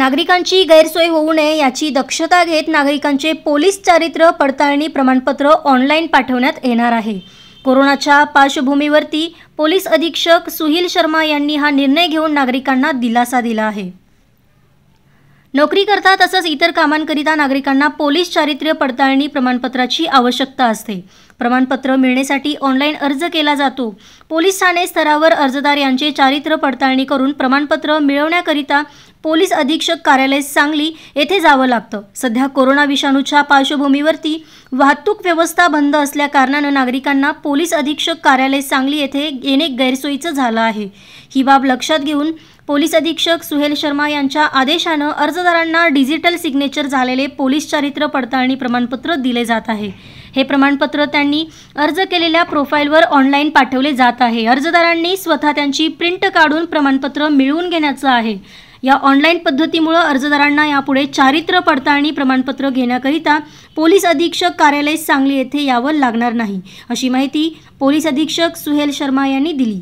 नागरिकांची गैरसोय होऊ नये याची दक्षता घेत नागरिकांचे पोलीस चारित्र्य पडताळणी प्रमाणपत्र ऑनलाईन पाठवण्यात येणार आहे कोरोनाच्या पार्श्वभूमीवरती पोलीस अधीक्षक सुहील शर्मा यांनी हा निर्णय घेऊन नागरिकांना दिलासा दिला आहे नोकरी करता तसंच इतर कामांकरिता नागरिकांना पोलीस चारित्र्य पडताळणी प्रमाणपत्राची आवश्यकता असते प्रमाणपत्र मिळण्यासाठी ऑनलाईन अर्ज केला जातो पोलीस ठाणे स्तरावर अर्जदार यांचे चारित्र्य पडताळणी करून प्रमाणपत्र मिळवण्याकरिता पोलीस अधीक्षक कार्यालय सांगली येथे जावं लागतं सध्या कोरोना विषाणूच्या पार्श्वभूमीवरती वाहतूक व्यवस्था बंद असल्या कारणानं नागरिकांना पोलीस अधीक्षक कार्यालय सांगली येथे येणे गैरसोयीचं झालं आहे ही बाब लक्षात घेऊन पोलीस अधीक्षक सुहेल शर्मा यांच्या आदेशानं अर्जदारांना डिजिटल सिग्नेचर झालेले पोलीस चारित्र पडताळणी प्रमाणपत्र दिले जात आहे हे प्रमाणपत्र त्यांनी अर्ज केलेल्या प्रोफाईलवर ऑनलाईन पाठवले जात आहे अर्जदारांनी स्वतः त्यांची प्रिंट काढून प्रमाणपत्र मिळवून घेण्याचं आहे या ऑनलाईन पद्धतीमुळं अर्जदारांना यापुढे चारित्र्य पडताळणी प्रमाणपत्र घेण्याकरिता पोलीस अधीक्षक कार्यालय सांगली येथे यावं लागणार नाही अशी माहिती पोलीस अधीक्षक सुहेल शर्मा यांनी दिली